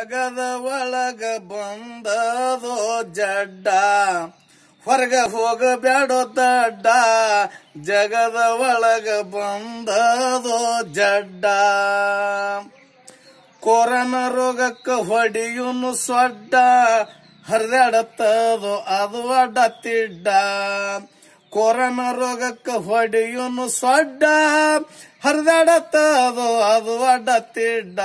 ಜಗದ ಒಳಗ ಬಂದದೋ ಜಡ್ಡ ಹೊರಗ ಹೋಗಬೇಡೋ ದಡ್ಡ ಜಗದ ಒಳಗ ಬಂದದೋ ಜಡ್ಡ ಕೊರೋನ ರೋಗಕ್ಕ ಹೊಡಿಯುನು ಸೊಡ್ಡ ಹರಿದಾಡತ್ತದೋ ಅದು ಅಡ್ಡ ತಿಡ್ಡ ಕೊರೋನ ರೋಗಕ್ಕೆ ಹೊಡಿಯುನು ಸೊಡ್ಡ ಹರಿದಾಡತ್ತದೋ ಅದು ಅಡ್ಡ ತಿಡ್ಡ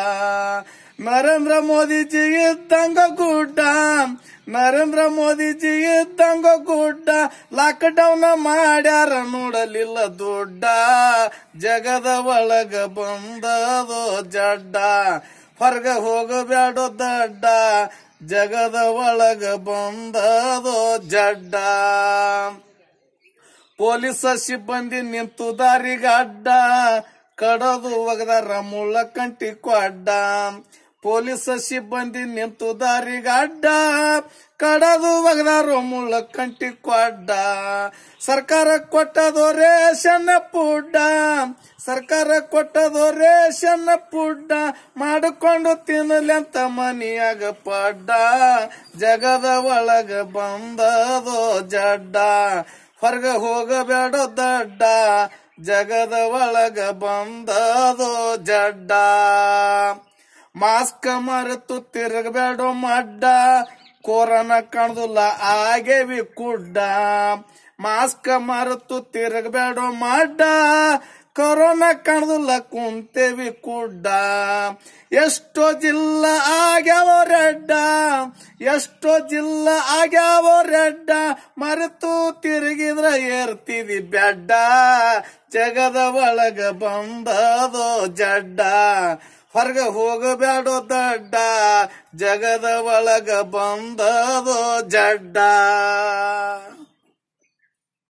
ನರೇಂದ್ರ ಮೋದಿಜಿಗೆ ತಂಗ ಗುಡ್ಡ ನರೇಂದ್ರ ಮೋದಿಜಿಗೆ ತಂಗ ಗುಡ್ಡ ಲಾಕ್ ಡೌನ್ ಮಾಡ್ಯಾರ ನೋಡಲಿಲ್ಲ ದೊಡ್ಡ ಜಗದ ಒಳಗ ಬಂದದೋ ಜಡ್ಡ ಹೊರಗ ಹೋಗಬೇಡ ದಡ್ಡ ಜಗದ ಒಳಗ ಬಂದದೋ ಜಡ್ಡ ಪೊಲೀಸ ಸಿಬ್ಬಂದಿ ನಿಂತು ದಾರಿಗಡ್ಡ ಕಡದು ಒಗದ ರಮುಳ್ಳ ಕಂಟಿ ಕೊಡ್ಡ ಪೊಲೀಸ್ ಸಿಬ್ಬಂದಿ ನಿಂತು ದಾರಿಗಡ್ಡ ಕಡದು ಒಗದಾರು ಮುಳ್ಳ ಕಂಟಿ ಕೊಡ್ಡ ಸರ್ಕಾರ ಕೊಟ್ಟದೋ ರೇಷನ್ ಪುಡ್ಡ ಸರ್ಕಾರ ಕೊಟ್ಟದೋ ರೇಷನ್ ಪುಡ್ಡ ಮಾಡಿಕೊಂಡು ತಿನ್ನಲೆಂತ ಮನಿಯಾಗ ಪಡ್ಡ ಜಗದ ಒಳಗ ಬಂದದೋ ಜಡ್ಡ ಹೊರಗ ಹೋಗಬೇಡ ದಡ್ಡ ಜಗದ ಒಳಗ ಬಂದದೋ ಜಡ್ಡ ಮಾಸ್ಕ ಮರೆತು ತಿರುಗಬೇಡೋ ಮಡ್ಡ ಕೋರನ ಕಣದುಲ್ಲ ಆಗೇವಿ ಕುಡ್ಡ ಮಾಸ್ಕ ಮರೆತು ತಿರುಗಬೇಡೋ ಮಡ್ಡ ಕೊರೋನಾ ಕಣದುಲ್ಲ ಕುಂತೇವಿ ಕುಡ್ಡ ಎಷ್ಟೋ ಜಿಲ್ಲ ಆಗ್ಯಾವ ರೆಡ್ಡ ಎಷ್ಟೋ ಜಿಲ್ಲ ಆಗ್ಯಾವ ರೆಡ್ಡ ಮರೆತು ತಿರುಗಿದ್ರ ಏರ್ತಿದಿ ಬೆಡ್ಡ ಜಗದ ಒಳಗ ಬಂದದೋ ಜಡ್ಡ ಹೊರಗ ಹೋಗಬೇಡ ದಡ್ಡ ಜಗದ ಒಳಗ ಬಂದದೋ ಜಡ್ಡ